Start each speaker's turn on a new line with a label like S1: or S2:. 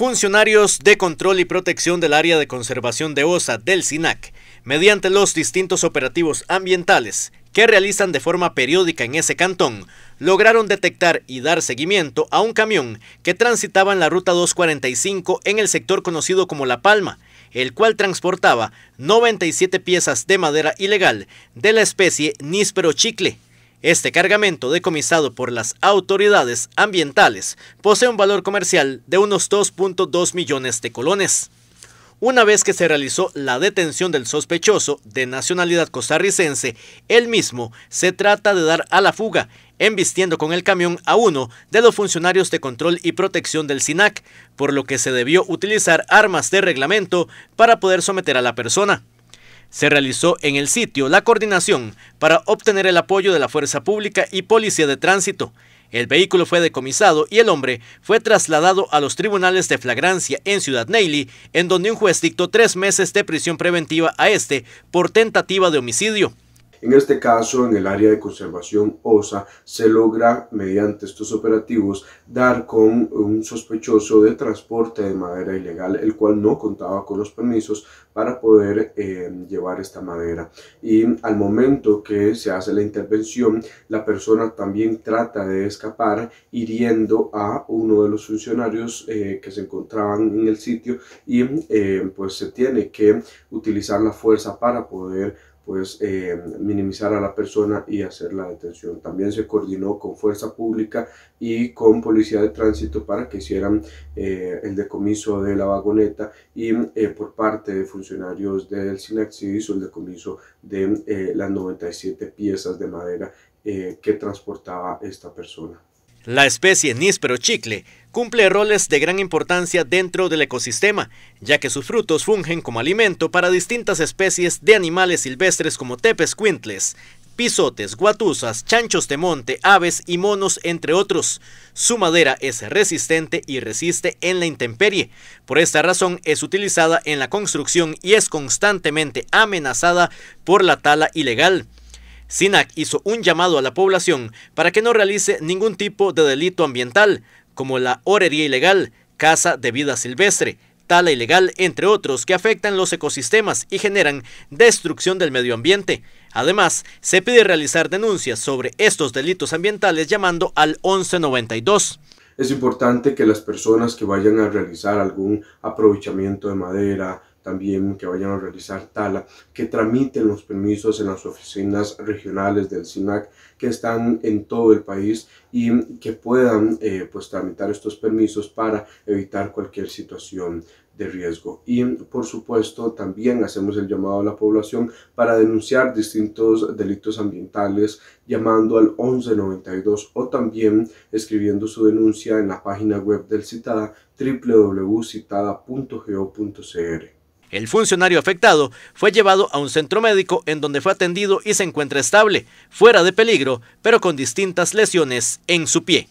S1: Funcionarios de control y protección del área de conservación de OSA del SINAC, mediante los distintos operativos ambientales que realizan de forma periódica en ese cantón, lograron detectar y dar seguimiento a un camión que transitaba en la ruta 245 en el sector conocido como La Palma, el cual transportaba 97 piezas de madera ilegal de la especie níspero chicle, este cargamento, decomisado por las autoridades ambientales, posee un valor comercial de unos 2.2 millones de colones. Una vez que se realizó la detención del sospechoso de nacionalidad costarricense, él mismo se trata de dar a la fuga, embistiendo con el camión a uno de los funcionarios de control y protección del SINAC, por lo que se debió utilizar armas de reglamento para poder someter a la persona se realizó en el sitio la coordinación para obtener el apoyo de la Fuerza Pública y Policía de Tránsito. El vehículo fue decomisado y el hombre fue trasladado a los tribunales de flagrancia en Ciudad Neily, en donde un juez dictó tres meses de prisión preventiva a este por tentativa de homicidio.
S2: En este caso, en el área de conservación OSA, se logra, mediante estos operativos, dar con un sospechoso de transporte de madera ilegal, el cual no contaba con los permisos para poder eh, llevar esta madera. Y al momento que se hace la intervención, la persona también trata de escapar, hiriendo a uno de los funcionarios eh, que se encontraban en el sitio y eh, pues se tiene que utilizar la fuerza para poder pues eh, minimizar a la persona y hacer la detención. También se coordinó con Fuerza Pública y con Policía de Tránsito para que hicieran eh, el decomiso de la vagoneta y eh, por parte de funcionarios del SINAC hizo el decomiso de las 97 piezas de madera que transportaba
S1: esta persona. La especie níspero chicle cumple roles de gran importancia dentro del ecosistema, ya que sus frutos fungen como alimento para distintas especies de animales silvestres como tepes quintles, pisotes, guatusas, chanchos de monte, aves y monos, entre otros. Su madera es resistente y resiste en la intemperie. Por esta razón es utilizada en la construcción y es constantemente amenazada por la tala ilegal. SINAC hizo un llamado a la población para que no realice ningún tipo de delito ambiental, como la orería ilegal, caza de vida silvestre, tala ilegal, entre otros, que afectan los ecosistemas y generan destrucción del medio ambiente. Además, se pide realizar denuncias sobre estos delitos ambientales llamando al 1192.
S2: Es importante que las personas que vayan a realizar algún aprovechamiento de madera, también que vayan a realizar tala, que tramiten los permisos en las oficinas regionales del SINAC que están en todo el país y que puedan eh, pues tramitar estos permisos para evitar cualquier situación de riesgo. Y por supuesto también hacemos el llamado a la población para denunciar distintos delitos ambientales llamando al 1192 o también escribiendo su denuncia en la página web del CITADA
S1: www.citada.go.cr. El funcionario afectado fue llevado a un centro médico en donde fue atendido y se encuentra estable, fuera de peligro, pero con distintas lesiones en su pie.